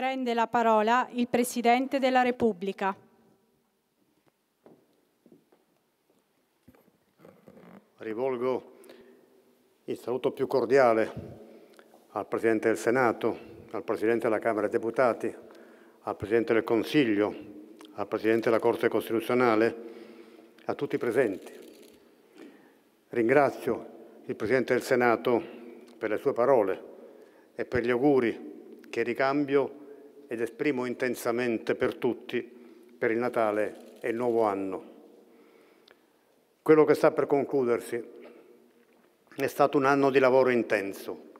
Prende la parola il Presidente della Repubblica. Rivolgo il saluto più cordiale al Presidente del Senato, al Presidente della Camera dei Deputati, al Presidente del Consiglio, al Presidente della Corte Costituzionale, a tutti i presenti. Ringrazio il Presidente del Senato per le sue parole e per gli auguri che ricambio ed esprimo intensamente per tutti, per il Natale e il nuovo anno. Quello che sta per concludersi è stato un anno di lavoro intenso,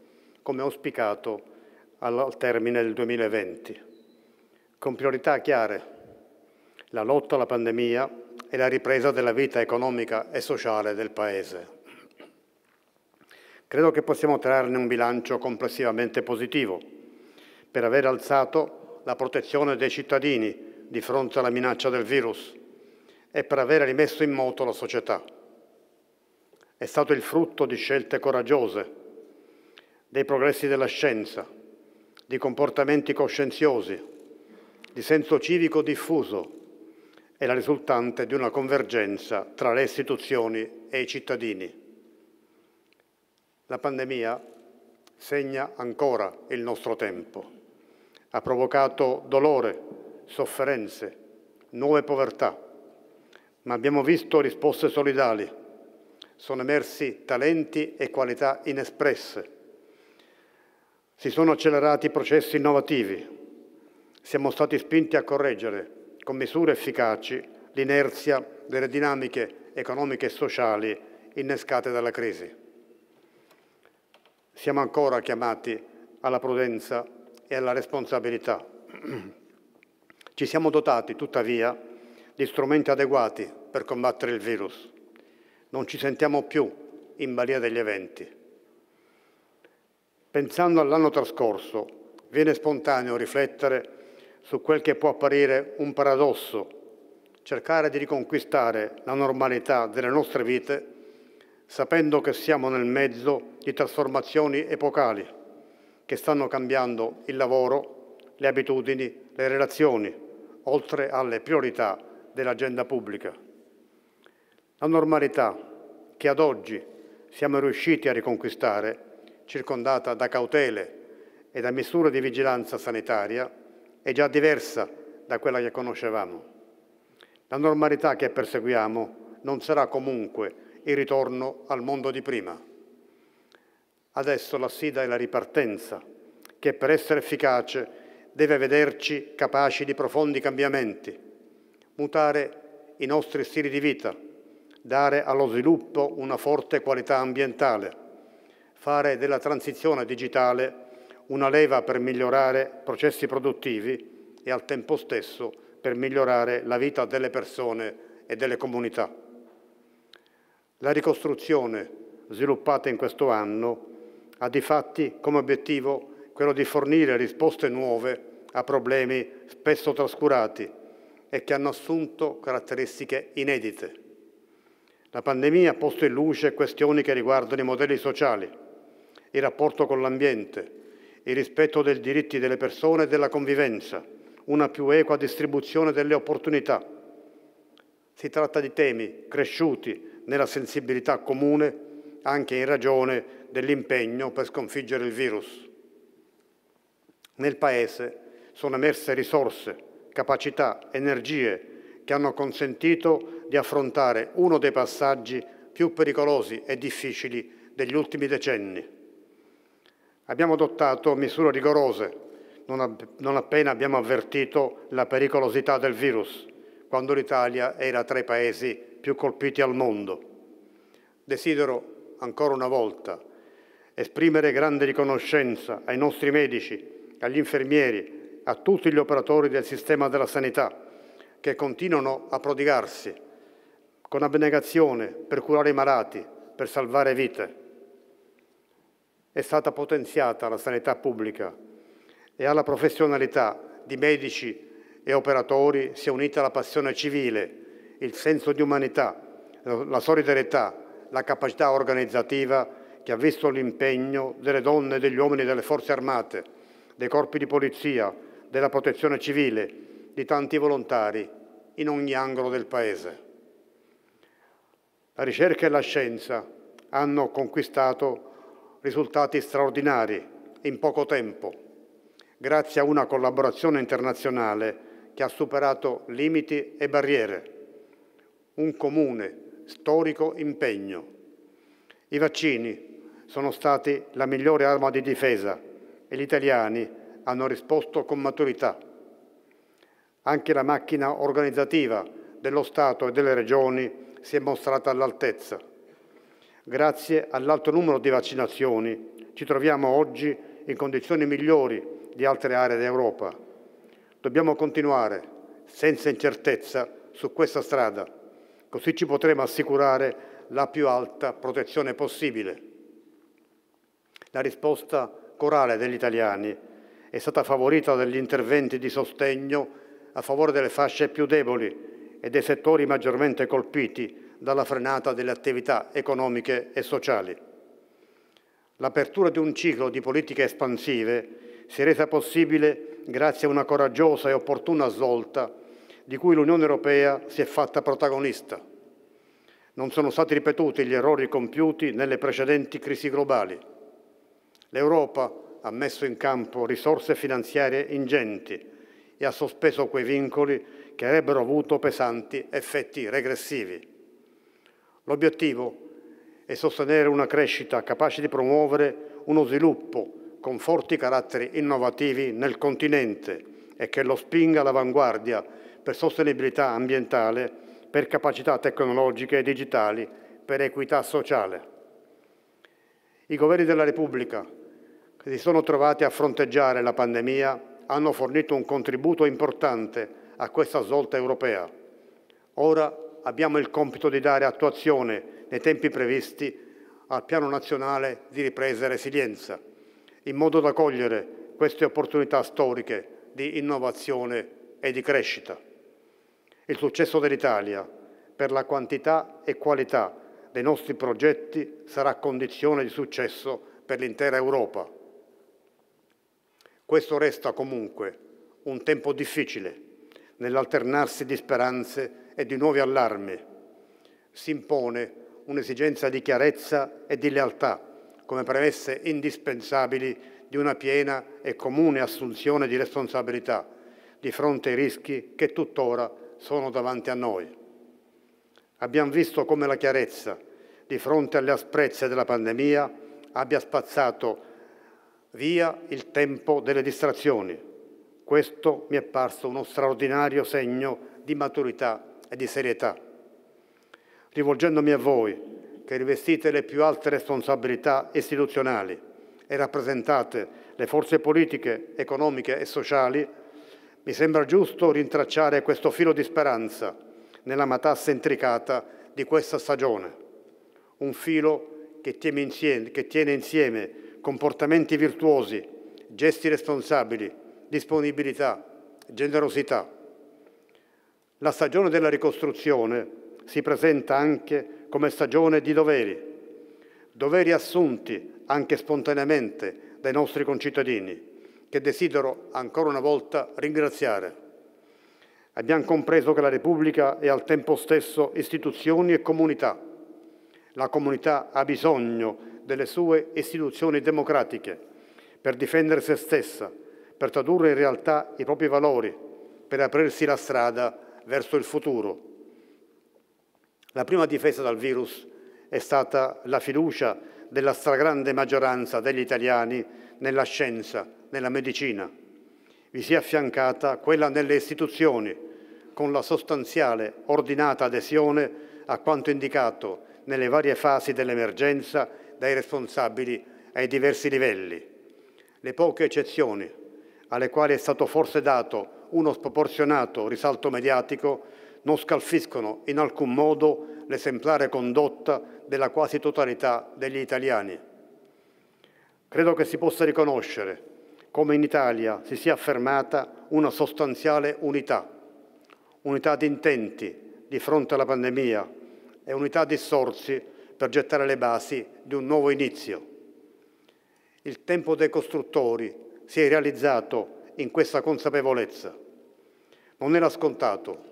come auspicato al termine del 2020, con priorità chiare, la lotta alla pandemia e la ripresa della vita economica e sociale del Paese. Credo che possiamo trarne un bilancio complessivamente positivo per aver alzato la protezione dei cittadini di fronte alla minaccia del virus e per aver rimesso in moto la società. È stato il frutto di scelte coraggiose, dei progressi della scienza, di comportamenti coscienziosi, di senso civico diffuso e la risultante di una convergenza tra le istituzioni e i cittadini. La pandemia segna ancora il nostro tempo ha provocato dolore, sofferenze, nuove povertà, ma abbiamo visto risposte solidali. Sono emersi talenti e qualità inespresse. Si sono accelerati processi innovativi. Siamo stati spinti a correggere con misure efficaci l'inerzia delle dinamiche economiche e sociali innescate dalla crisi. Siamo ancora chiamati alla prudenza e alla responsabilità. Ci siamo dotati, tuttavia, di strumenti adeguati per combattere il virus. Non ci sentiamo più in balia degli eventi. Pensando all'anno trascorso, viene spontaneo riflettere su quel che può apparire un paradosso cercare di riconquistare la normalità delle nostre vite sapendo che siamo nel mezzo di trasformazioni epocali che stanno cambiando il lavoro, le abitudini, le relazioni, oltre alle priorità dell'agenda pubblica. La normalità che ad oggi siamo riusciti a riconquistare, circondata da cautele e da misure di vigilanza sanitaria, è già diversa da quella che conoscevamo. La normalità che perseguiamo non sarà comunque il ritorno al mondo di prima. Adesso la sfida è la ripartenza, che per essere efficace deve vederci capaci di profondi cambiamenti, mutare i nostri stili di vita, dare allo sviluppo una forte qualità ambientale, fare della transizione digitale una leva per migliorare processi produttivi e al tempo stesso per migliorare la vita delle persone e delle comunità. La ricostruzione sviluppata in questo anno ha di fatti come obiettivo quello di fornire risposte nuove a problemi spesso trascurati e che hanno assunto caratteristiche inedite. La pandemia ha posto in luce questioni che riguardano i modelli sociali, il rapporto con l'ambiente, il rispetto dei diritti delle persone e della convivenza, una più equa distribuzione delle opportunità. Si tratta di temi cresciuti nella sensibilità comune anche in ragione dell'impegno per sconfiggere il virus. Nel Paese sono emerse risorse, capacità, energie che hanno consentito di affrontare uno dei passaggi più pericolosi e difficili degli ultimi decenni. Abbiamo adottato misure rigorose non, appena abbiamo avvertito la pericolosità del virus, quando l'Italia era tra i paesi più colpiti al mondo. Desidero ancora una volta esprimere grande riconoscenza ai nostri medici, agli infermieri, a tutti gli operatori del sistema della sanità che continuano a prodigarsi con abnegazione per curare i malati, per salvare vite. È stata potenziata la sanità pubblica e alla professionalità di medici e operatori si è unita la passione civile, il senso di umanità, la solidarietà, la capacità organizzativa che ha visto l'impegno delle donne e degli uomini delle forze armate, dei corpi di polizia, della protezione civile, di tanti volontari in ogni angolo del Paese. La ricerca e la scienza hanno conquistato risultati straordinari in poco tempo, grazie a una collaborazione internazionale che ha superato limiti e barriere. Un comune storico impegno. I vaccini sono stati la migliore arma di difesa e gli italiani hanno risposto con maturità. Anche la macchina organizzativa dello Stato e delle Regioni si è mostrata all'altezza. Grazie all'alto numero di vaccinazioni ci troviamo oggi in condizioni migliori di altre aree d'Europa. Dobbiamo continuare senza incertezza su questa strada così ci potremo assicurare la più alta protezione possibile. La risposta corale degli italiani è stata favorita dagli interventi di sostegno a favore delle fasce più deboli e dei settori maggiormente colpiti dalla frenata delle attività economiche e sociali. L'apertura di un ciclo di politiche espansive si è resa possibile grazie a una coraggiosa e opportuna svolta di cui l'Unione Europea si è fatta protagonista. Non sono stati ripetuti gli errori compiuti nelle precedenti crisi globali. L'Europa ha messo in campo risorse finanziarie ingenti e ha sospeso quei vincoli che avrebbero avuto pesanti effetti regressivi. L'obiettivo è sostenere una crescita capace di promuovere uno sviluppo con forti caratteri innovativi nel continente e che lo spinga all'avanguardia per sostenibilità ambientale, per capacità tecnologiche e digitali, per equità sociale. I governi della Repubblica, che si sono trovati a fronteggiare la pandemia, hanno fornito un contributo importante a questa svolta europea. Ora abbiamo il compito di dare attuazione nei tempi previsti al Piano Nazionale di Ripresa e Resilienza, in modo da cogliere queste opportunità storiche di innovazione e di crescita. Il successo dell'Italia, per la quantità e qualità dei nostri progetti, sarà condizione di successo per l'intera Europa. Questo resta comunque un tempo difficile nell'alternarsi di speranze e di nuovi allarmi. Si impone un'esigenza di chiarezza e di lealtà come premesse indispensabili di una piena e comune assunzione di responsabilità di fronte ai rischi che tuttora sono davanti a noi. Abbiamo visto come la chiarezza di fronte alle asprezze della pandemia abbia spazzato via il tempo delle distrazioni. Questo mi è parso uno straordinario segno di maturità e di serietà. Rivolgendomi a voi, che rivestite le più alte responsabilità istituzionali e rappresentate le forze politiche, economiche e sociali, mi sembra giusto rintracciare questo filo di speranza nella matassa intricata di questa stagione, un filo che tiene insieme, che tiene insieme comportamenti virtuosi, gesti responsabili, disponibilità, generosità. La stagione della ricostruzione si presenta anche come stagione di doveri, doveri assunti anche spontaneamente dai nostri concittadini che desidero ancora una volta ringraziare. Abbiamo compreso che la Repubblica è al tempo stesso istituzioni e comunità. La comunità ha bisogno delle sue istituzioni democratiche per difendere se stessa, per tradurre in realtà i propri valori, per aprirsi la strada verso il futuro. La prima difesa dal virus è stata la fiducia della stragrande maggioranza degli italiani nella scienza, nella medicina. Vi si è affiancata quella nelle istituzioni, con la sostanziale, ordinata adesione a quanto indicato nelle varie fasi dell'emergenza dai responsabili ai diversi livelli. Le poche eccezioni, alle quali è stato forse dato uno sproporzionato risalto mediatico, non scalfiscono in alcun modo l'esemplare condotta della quasi totalità degli italiani. Credo che si possa riconoscere come in Italia si sia affermata una sostanziale unità, unità di intenti di fronte alla pandemia e unità di sforzi per gettare le basi di un nuovo inizio. Il tempo dei costruttori si è realizzato in questa consapevolezza. Non era scontato.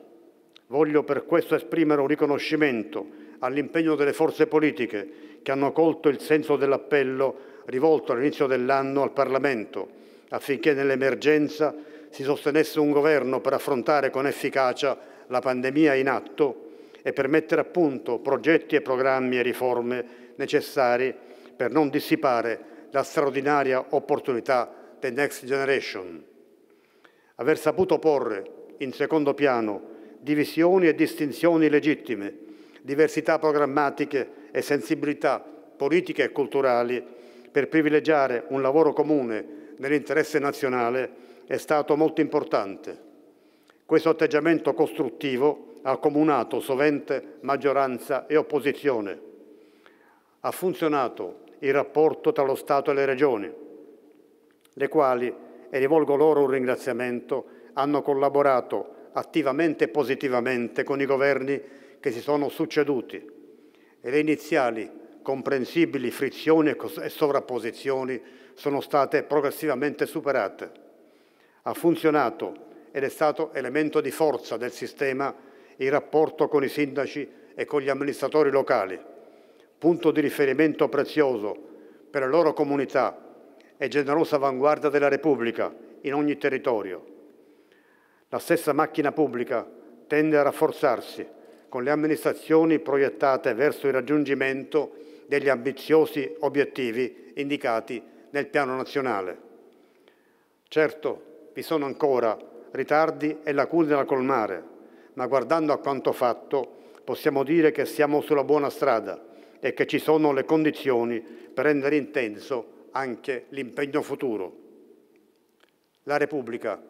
Voglio per questo esprimere un riconoscimento all'impegno delle forze politiche che hanno colto il senso dell'appello rivolto all'inizio dell'anno al Parlamento affinché nell'emergenza si sostenesse un governo per affrontare con efficacia la pandemia in atto e per mettere a punto progetti e programmi e riforme necessari per non dissipare la straordinaria opportunità del Next Generation. Aver saputo porre in secondo piano divisioni e distinzioni legittime, diversità programmatiche e sensibilità politiche e culturali per privilegiare un lavoro comune nell'interesse nazionale è stato molto importante. Questo atteggiamento costruttivo ha accomunato sovente maggioranza e opposizione. Ha funzionato il rapporto tra lo Stato e le Regioni, le quali, e rivolgo loro un ringraziamento, hanno collaborato attivamente e positivamente con i governi che si sono succeduti le iniziali comprensibili frizioni e sovrapposizioni sono state progressivamente superate. Ha funzionato ed è stato elemento di forza del sistema il rapporto con i sindaci e con gli amministratori locali, punto di riferimento prezioso per la loro comunità e generosa avanguardia della Repubblica in ogni territorio. La stessa macchina pubblica tende a rafforzarsi con le amministrazioni proiettate verso il raggiungimento degli ambiziosi obiettivi indicati nel piano nazionale. Certo, vi sono ancora ritardi e lacune da colmare, ma guardando a quanto fatto possiamo dire che siamo sulla buona strada e che ci sono le condizioni per rendere intenso anche l'impegno futuro. La Repubblica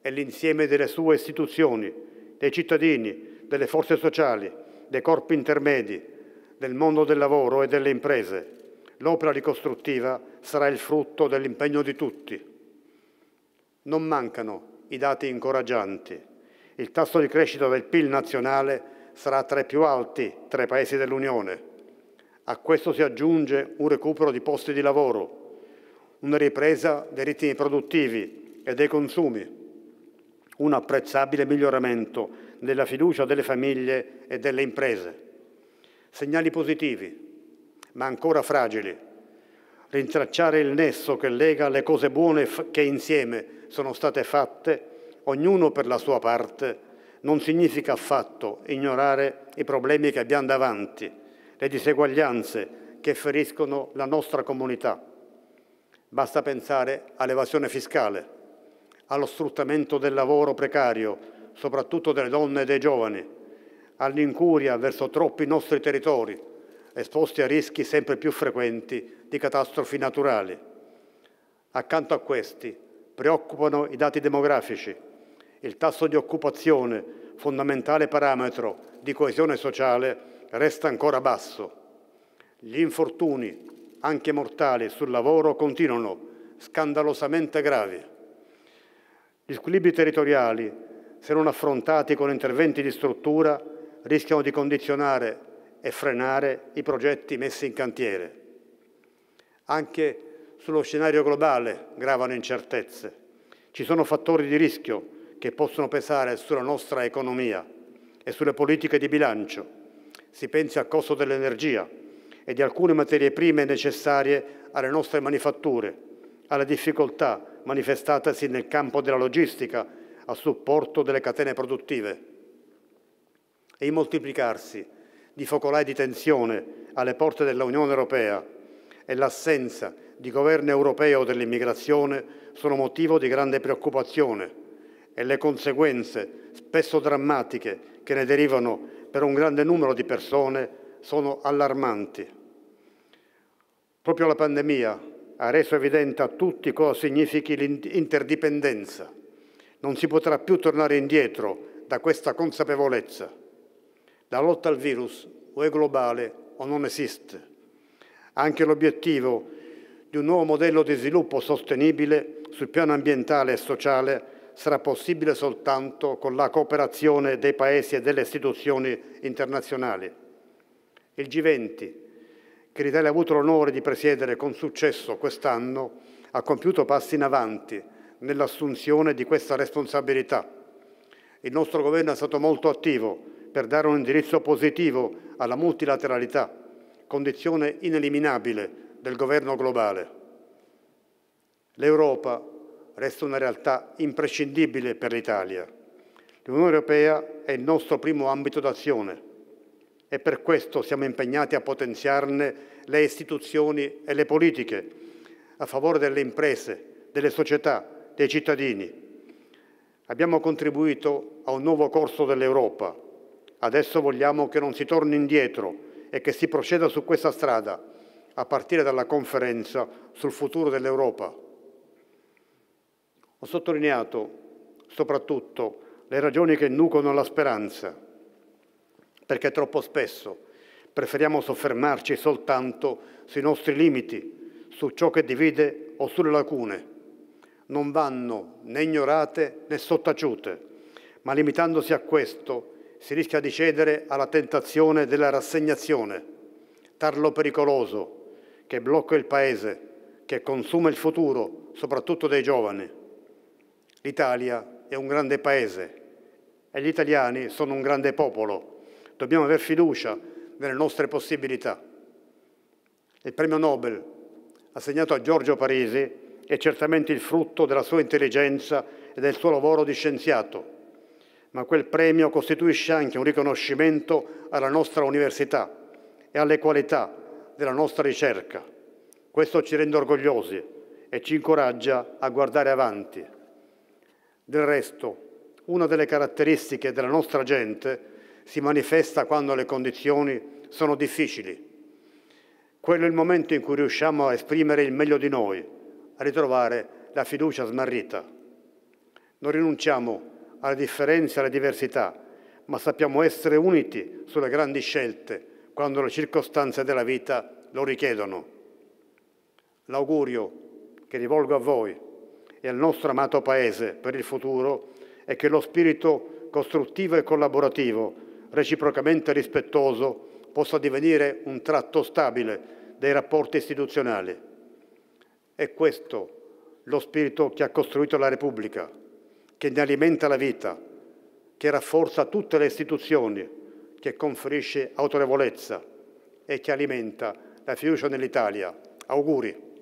e l'insieme delle sue istituzioni, dei cittadini, delle forze sociali, dei corpi intermedi, del mondo del lavoro e delle imprese. L'opera ricostruttiva sarà il frutto dell'impegno di tutti. Non mancano i dati incoraggianti. Il tasso di crescita del PIL nazionale sarà tra i più alti tra i paesi dell'Unione. A questo si aggiunge un recupero di posti di lavoro, una ripresa dei ritmi produttivi e dei consumi, un apprezzabile miglioramento della fiducia delle famiglie e delle imprese. Segnali positivi, ma ancora fragili. Rintracciare il nesso che lega le cose buone che insieme sono state fatte, ognuno per la sua parte, non significa affatto ignorare i problemi che abbiamo davanti, le diseguaglianze che feriscono la nostra comunità. Basta pensare all'evasione fiscale allo sfruttamento del lavoro precario, soprattutto delle donne e dei giovani, all'incuria verso troppi nostri territori, esposti a rischi sempre più frequenti di catastrofi naturali. Accanto a questi preoccupano i dati demografici, il tasso di occupazione, fondamentale parametro di coesione sociale, resta ancora basso. Gli infortuni, anche mortali, sul lavoro continuano, scandalosamente gravi. Gli squilibri territoriali, se non affrontati con interventi di struttura, rischiano di condizionare e frenare i progetti messi in cantiere. Anche sullo scenario globale gravano incertezze. Ci sono fattori di rischio che possono pesare sulla nostra economia e sulle politiche di bilancio. Si pensi al costo dell'energia e di alcune materie prime necessarie alle nostre manifatture, alle difficoltà manifestatasi nel campo della logistica a supporto delle catene produttive e il moltiplicarsi di focolai di tensione alle porte dell'Unione Europea e l'assenza di governo europeo dell'immigrazione sono motivo di grande preoccupazione e le conseguenze spesso drammatiche che ne derivano per un grande numero di persone sono allarmanti. Proprio la pandemia ha reso evidente a tutti cosa significhi l'interdipendenza. Non si potrà più tornare indietro da questa consapevolezza. La lotta al virus o è globale o non esiste. Anche l'obiettivo di un nuovo modello di sviluppo sostenibile sul piano ambientale e sociale sarà possibile soltanto con la cooperazione dei paesi e delle istituzioni internazionali. Il G20 che l'Italia ha avuto l'onore di presiedere con successo quest'anno, ha compiuto passi in avanti nell'assunzione di questa responsabilità. Il nostro governo è stato molto attivo per dare un indirizzo positivo alla multilateralità, condizione ineliminabile del governo globale. L'Europa resta una realtà imprescindibile per l'Italia. L'Unione Europea è il nostro primo ambito d'azione e per questo siamo impegnati a potenziarne le istituzioni e le politiche a favore delle imprese, delle società, dei cittadini. Abbiamo contribuito a un nuovo corso dell'Europa. Adesso vogliamo che non si torni indietro e che si proceda su questa strada, a partire dalla conferenza sul futuro dell'Europa. Ho sottolineato soprattutto le ragioni che nucono la speranza perché troppo spesso preferiamo soffermarci soltanto sui nostri limiti, su ciò che divide o sulle lacune. Non vanno né ignorate né sottaciute, ma limitandosi a questo si rischia di cedere alla tentazione della rassegnazione, tarlo pericoloso che blocca il Paese, che consuma il futuro, soprattutto dei giovani. L'Italia è un grande Paese e gli italiani sono un grande popolo dobbiamo avere fiducia nelle nostre possibilità. Il premio Nobel assegnato a Giorgio Parisi è certamente il frutto della sua intelligenza e del suo lavoro di scienziato, ma quel premio costituisce anche un riconoscimento alla nostra università e alle qualità della nostra ricerca. Questo ci rende orgogliosi e ci incoraggia a guardare avanti. Del resto, una delle caratteristiche della nostra gente si manifesta quando le condizioni sono difficili. Quello è il momento in cui riusciamo a esprimere il meglio di noi, a ritrovare la fiducia smarrita. Non rinunciamo alle differenze e alle diversità, ma sappiamo essere uniti sulle grandi scelte quando le circostanze della vita lo richiedono. L'augurio che rivolgo a voi e al nostro amato Paese per il futuro è che lo spirito costruttivo e collaborativo reciprocamente rispettoso possa divenire un tratto stabile dei rapporti istituzionali. È questo lo spirito che ha costruito la Repubblica, che ne alimenta la vita, che rafforza tutte le istituzioni, che conferisce autorevolezza e che alimenta la fiducia nell'Italia. Auguri.